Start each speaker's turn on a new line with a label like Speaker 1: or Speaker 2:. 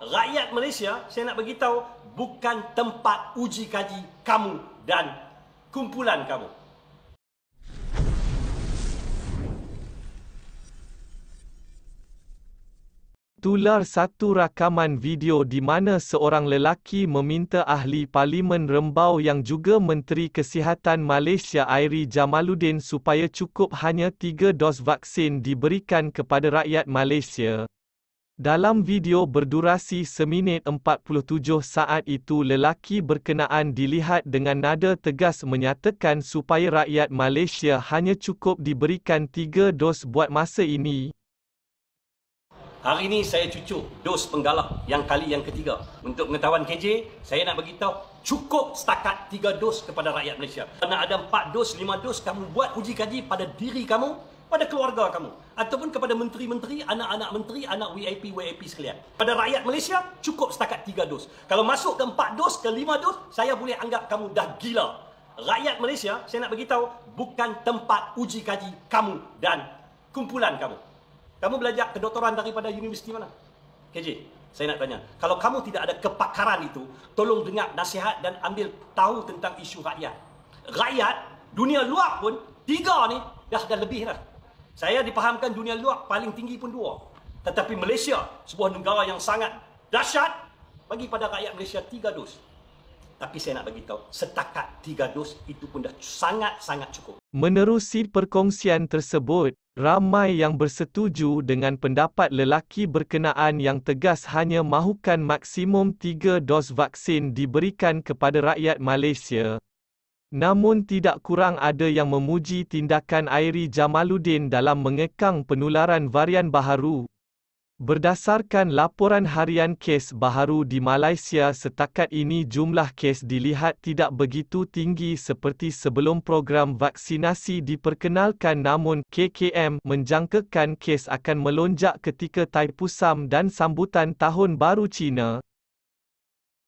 Speaker 1: rakyat Malaysia saya nak bagi tahu bukan tempat uji kaji kamu dan kumpulan kamu
Speaker 2: Tular satu rakaman video di mana seorang lelaki meminta ahli parlimen Rembau yang juga menteri kesihatan Malaysia Airi Jamaluddin supaya cukup hanya tiga dos vaksin diberikan kepada rakyat Malaysia. Dalam video berdurasi 1 minit 47 saat itu lelaki berkenaan dilihat dengan nada tegas menyatakan supaya rakyat Malaysia hanya cukup diberikan 3 dos buat masa ini.
Speaker 1: Hari ini saya cucuk dos penggalak yang kali yang ketiga. Untuk pengetahuan KJ, saya nak bagi tahu cukup setakat 3 dos kepada rakyat Malaysia. Kalau ada 4 dos, 5 dos, kamu buat uji kaji pada diri kamu, pada keluarga kamu ataupun kepada menteri-menteri, anak-anak menteri, anak VIP VIP sekalian. Pada rakyat Malaysia cukup setakat 3 dos. Kalau masuk ke 4 dos ke 5 dos, saya boleh anggap kamu dah gila. Rakyat Malaysia, saya nak bagi bukan tempat uji kaji kamu dan kumpulan kamu. Kamu belajar kedoktoran daripada universiti mana? KJ, saya nak tanya. Kalau kamu tidak ada kepakaran itu, tolong dengar nasihat dan ambil tahu tentang isu rakyat. Rakyat, dunia luar pun, tiga ni dah, dah lebih dah. Saya dipahamkan dunia luar paling tinggi pun dua. Tetapi Malaysia, sebuah negara yang sangat dahsyat, bagi pada rakyat Malaysia tiga dos. Tapi saya nak bagi tahu, setakat tiga dos itu pun dah sangat-sangat cukup.
Speaker 2: Menerusi perkongsian tersebut, ramai yang bersetuju dengan pendapat lelaki berkenaan yang tegas hanya mahukan maksimum tiga dos vaksin diberikan kepada rakyat Malaysia. Namun tidak kurang ada yang memuji tindakan Airi Jamaluddin dalam mengekang penularan varian baharu. Berdasarkan laporan harian kes baharu di Malaysia setakat ini jumlah kes dilihat tidak begitu tinggi seperti sebelum program vaksinasi diperkenalkan namun KKM menjangkakan kes akan melonjak ketika Taipusam dan sambutan Tahun Baru Cina.